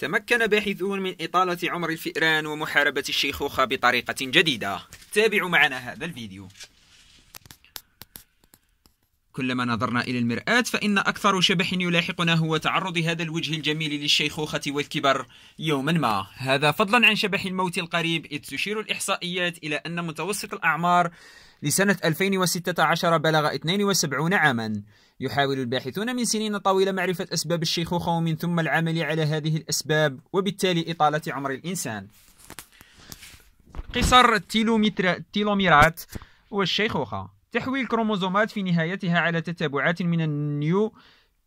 تمكن باحثون من إطالة عمر الفئران ومحاربة الشيخوخة بطريقة جديدة تابعوا معنا هذا الفيديو كلما نظرنا إلى المرآة فإن أكثر شبح يلاحقنا هو تعرض هذا الوجه الجميل للشيخوخة والكبر يوما ما هذا فضلا عن شبح الموت القريب إذ تشير الإحصائيات إلى أن متوسط الأعمار لسنة 2016 بلغ 72 عاما يحاول الباحثون من سنين طويلة معرفة أسباب الشيخوخة ومن ثم العمل على هذه الأسباب وبالتالي إطالة عمر الإنسان قصر التيلومتر... التيلوميرات والشيخوخة تحوي الكروموزومات في نهايتها على تتابعات من النيو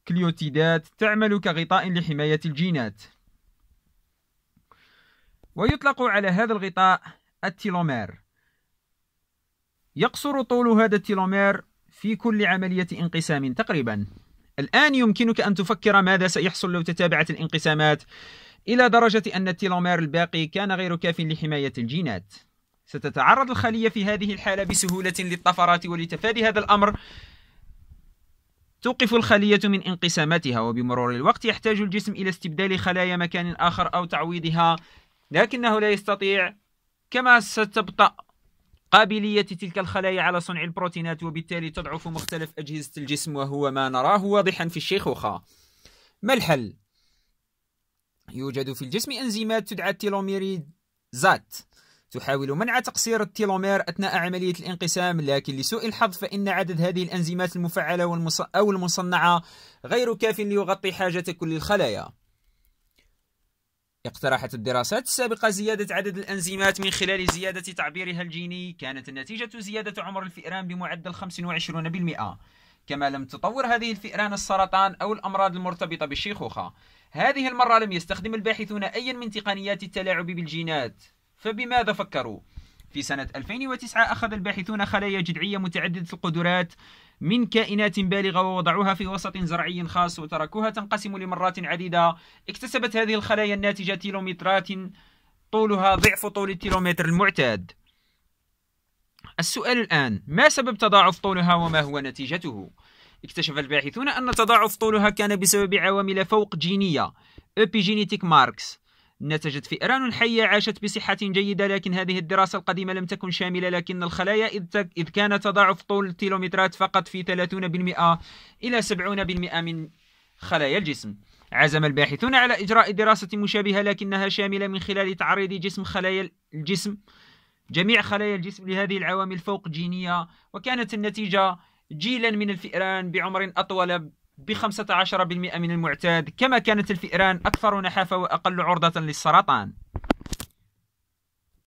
كليوتيدات تعمل كغطاء لحماية الجينات ويطلق على هذا الغطاء التيلومير يقصر طول هذا التيلومير في كل عملية انقسام تقريبا الآن يمكنك أن تفكر ماذا سيحصل لو تتابعت الانقسامات إلى درجة أن التيلومير الباقي كان غير كاف لحماية الجينات ستتعرض الخلية في هذه الحالة بسهولة للطفرات ولتفادي هذا الأمر توقف الخلية من انقساماتها وبمرور الوقت يحتاج الجسم إلى استبدال خلايا مكان آخر أو تعويضها لكنه لا يستطيع كما ستبطأ قابلية تلك الخلايا على صنع البروتينات وبالتالي تضعف مختلف أجهزة الجسم وهو ما نراه واضحا في الشيخوخة ما الحل؟ يوجد في الجسم أنزيمات تدعى التيلوميريزات تحاول منع تقصير التيلومير أثناء عملية الانقسام لكن لسوء الحظ فإن عدد هذه الأنزيمات المفعلة والمص... أو المصنعة غير كاف ليغطي حاجة كل الخلايا اقترحت الدراسات السابقة زيادة عدد الأنزيمات من خلال زيادة تعبيرها الجيني كانت النتيجة زيادة عمر الفئران بمعدل 25% كما لم تطور هذه الفئران السرطان أو الأمراض المرتبطة بالشيخوخة هذه المرة لم يستخدم الباحثون أي من تقنيات التلاعب بالجينات فبماذا فكروا؟ في سنة 2009 أخذ الباحثون خلايا جذعية متعددة القدرات من كائنات بالغة ووضعوها في وسط زرعي خاص وتركوها تنقسم لمرات عديدة اكتسبت هذه الخلايا الناتجة تيلومترات طولها ضعف طول التيلومتر المعتاد السؤال الآن ما سبب تضاعف طولها وما هو نتيجته؟ اكتشف الباحثون أن تضاعف طولها كان بسبب عوامل فوق جينية epigenetic marks نتجت فئران حية عاشت بصحة جيدة لكن هذه الدراسة القديمة لم تكن شاملة لكن الخلايا إذ, تك... إذ كان تضاعف طول الكيلومترات فقط في 30% إلى 70% من خلايا الجسم عزم الباحثون على إجراء دراسة مشابهة لكنها شاملة من خلال تعريض جسم خلايا الجسم جميع خلايا الجسم لهذه العوامل فوق جينية وكانت النتيجة جيلا من الفئران بعمر أطول ب 15% من المعتاد كما كانت الفئران أكثر نحافة وأقل عرضة للسرطان